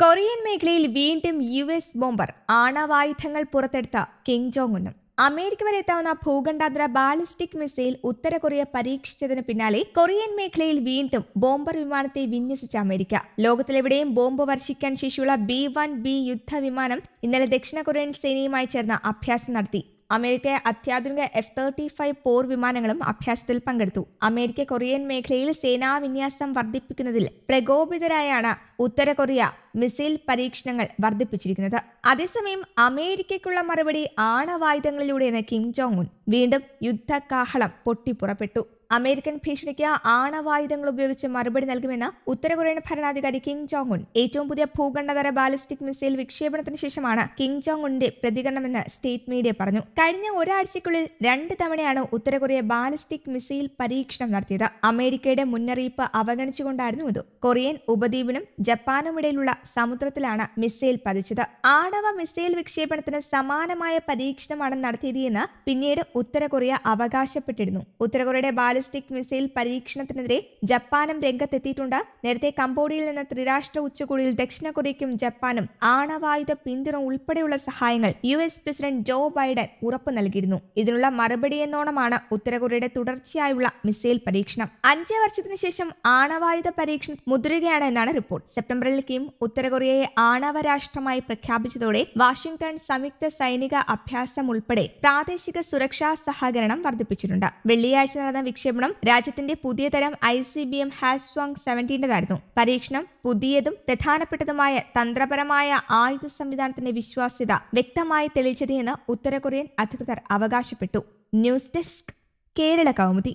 Korean മേഖലയിൽ വീണ്ടും U S bomber ആണവായുധങ്ങൾ പുറത്തെടുത്ത കിം ജോങ് ഉന്നും അമേരിക്ക വരെ എത്താവുന്ന ഭൂഖണ്ഡാന്തര ബാലിസ്റ്റിക് മിസൈൽ ഉത്തര കൊറിയ പരീക്ഷിച്ചതിന് പിന്നാലെ കൊറിയൻ മേഖലയിൽ വീണ്ടും ബോംബർ വിമാനത്തെ വിന്യസിച്ച അമേരിക്ക ലോകത്തിലെവിടെയും ബോംബ് വർഷിക്കാൻ ശേഷിയുള്ള ബി വൺ ബി യുദ്ധ വിമാനം ഇന്നലെ ദക്ഷിണ കൊറിയൻ സേനയുമായി ചേർന്ന അഭ്യാസം നടത്തി അമേരിക്കയെ അത്യാധുനിക എഫ് തേർട്ടി ഫൈവ് പോർ വിമാനങ്ങളും അഭ്യാസത്തിൽ പങ്കെടുത്തു അമേരിക്ക കൊറിയൻ മേഖലയിൽ സേനാ വിന്യാസം വർദ്ധിപ്പിക്കുന്നതിൽ പ്രകോപിതരായാണ് ഉത്തര കൊറിയ മിസൈൽ പരീക്ഷണങ്ങൾ വർദ്ധിപ്പിച്ചിരിക്കുന്നത് അതേസമയം അമേരിക്കയ്ക്കുള്ള മറുപടി ആണവായുധങ്ങളിലൂടെയെന്ന് കിം ജോങ് ഉൻ വീണ്ടും യുദ്ധകാഹളം പൊട്ടിപ്പുറപ്പെട്ടു അമേരിക്കൻ ഭീഷണിക്ക് ആണവായുധങ്ങൾ ഉപയോഗിച്ച് മറുപടി നൽകുമെന്ന് കൊറിയൻ ഭരണാധികാരി കിങ് ജോങ് ഉൻ ഏറ്റവും പുതിയ ഭൂഖണ്ഡതര ബാലിസ്റ്റിക് മിസൈൽ വിക്ഷേപണത്തിന് ശേഷമാണ് കിങ് ജോങ് ഉണ്ണിന്റെ പ്രതികരണമെന്ന് സ്റ്റേറ്റ് മീഡിയ പറഞ്ഞു കഴിഞ്ഞ ഒരാഴ്ചയ്ക്കുള്ളിൽ രണ്ട് തവണയാണ് ഉത്തര കൊറിയ ബാലിസ്റ്റിക് മിസൈൽ പരീക്ഷണം നടത്തിയത് അമേരിക്കയുടെ മുന്നറിയിപ്പ് അവഗണിച്ചുകൊണ്ടായിരുന്നു ഇത് കൊറിയൻ ഉപദ്വീപിനും ജപ്പാനും ഇടയിലുള്ള സമുദ്രത്തിലാണ് മിസൈൽ പതിച്ചത് ആണവ മിസൈൽ വിക്ഷേപണത്തിന് സമാനമായ പരീക്ഷണമാണ് നടത്തിയത് എന്ന് പിന്നീട് ഉത്തര കൊറിയ അവകാശപ്പെട്ടിരുന്നു കൊറിയയുടെ ബാലി ബാലിസ്റ്റിക് മിസൈൽ പരീക്ഷണത്തിനെതിരെ ജപ്പാനും രംഗത്തെത്തിയിട്ടുണ്ട് നേരത്തെ കംബോഡിയയിൽ നിന്ന് ത്രിരാഷ്ട്ര ഉച്ചകോടിയിൽ ദക്ഷിണ കൊറിയയ്ക്കും ജപ്പാനും ആണവായുധ പിന്തുണ ഉൾപ്പെടെയുള്ള സഹായങ്ങൾ U S president Joe Biden ഉറപ്പ് നൽകിയിരുന്നു ഇതിനുള്ള മറുപടി എന്നോണമാണ് ഉത്തരകൊറിയയുടെ തുടർച്ചയായുള്ള മിസൈൽ പരീക്ഷണം അഞ്ച് വർഷത്തിന് ശേഷം ആണവായുധ പരീക്ഷണം മുതിരുകയാണ് എന്നാണ് റിപ്പോർട്ട് സെപ്റ്റംബറിൽ കിം ഉത്തരകൊറിയയെ ആണവ രാഷ്ട്രമായി പ്രഖ്യാപിച്ചതോടെ വാഷിംഗ്ടൺ സംയുക്ത സൈനിക അഭ്യാസം ഉൾപ്പെടെ പ്രാദേശിക സുരക്ഷാ സഹകരണം വർദ്ധിപ്പിച്ചിട്ടുണ്ട് വെള്ളിയാഴ്ച നടന്ന വിക്ഷേപ വിക്ഷേപണം രാജ്യത്തിന്റെ പുതിയ തരം I C B M Hwasong സെവൻറ്റീൻ്റെതായിരുന്നു പരീക്ഷണം പുതിയതും പ്രധാനപ്പെട്ടതുമായ തന്ത്രപരമായ ആയുധ സംവിധാനത്തിന്റെ വിശ്വാസ്യത വ്യക്തമായി തെളിയിച്ചത് എന്ന് അധികൃതർ അവകാശപ്പെട്ടു ന്യൂസ് ഡെസ്ക് കേരള കൗമുദി